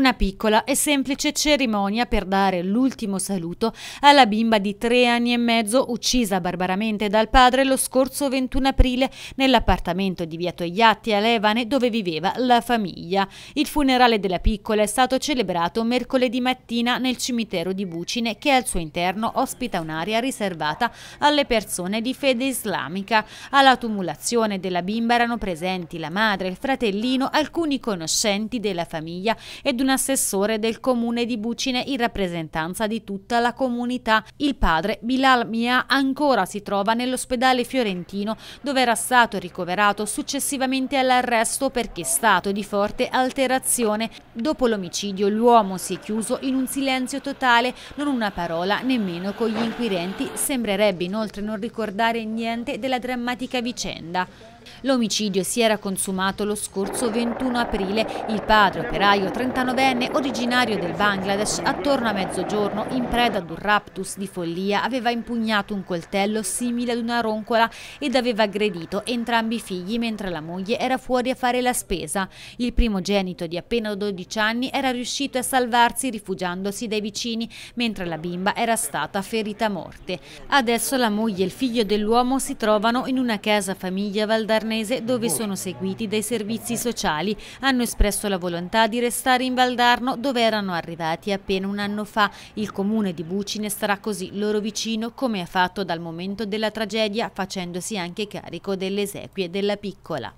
una piccola e semplice cerimonia per dare l'ultimo saluto alla bimba di tre anni e mezzo uccisa barbaramente dal padre lo scorso 21 aprile nell'appartamento di via Togliatti a Levane dove viveva la famiglia. Il funerale della piccola è stato celebrato mercoledì mattina nel cimitero di Bucine che al suo interno ospita un'area riservata alle persone di fede islamica. Alla tumulazione della bimba erano presenti la madre, il fratellino, alcuni conoscenti della famiglia ed una assessore del comune di Bucine in rappresentanza di tutta la comunità. Il padre Bilal Mia ancora si trova nell'ospedale fiorentino dove era stato ricoverato successivamente all'arresto perché stato di forte alterazione. Dopo l'omicidio l'uomo si è chiuso in un silenzio totale, non una parola nemmeno con gli inquirenti, sembrerebbe inoltre non ricordare niente della drammatica vicenda. L'omicidio si era consumato lo scorso 21 aprile. Il padre, operaio 39enne, originario del Bangladesh, attorno a mezzogiorno, in preda ad un raptus di follia, aveva impugnato un coltello simile ad una roncola ed aveva aggredito entrambi i figli mentre la moglie era fuori a fare la spesa. Il primogenito di appena 12 anni era riuscito a salvarsi rifugiandosi dai vicini, mentre la bimba era stata ferita a morte. Adesso la moglie e il figlio dell'uomo si trovano in una casa famiglia Valdarano Arnese dove sono seguiti dai servizi sociali. Hanno espresso la volontà di restare in Valdarno dove erano arrivati appena un anno fa. Il comune di Bucine starà così loro vicino come ha fatto dal momento della tragedia facendosi anche carico delle esequie della piccola.